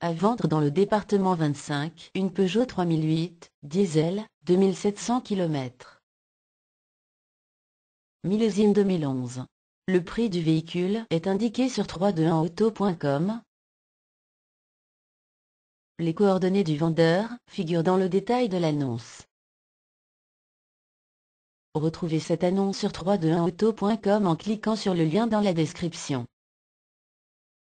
À vendre dans le département 25, une Peugeot 3008, diesel, 2700 km. Millésime 2011. Le prix du véhicule est indiqué sur 321auto.com. Les coordonnées du vendeur figurent dans le détail de l'annonce. Retrouvez cette annonce sur 321auto.com en cliquant sur le lien dans la description.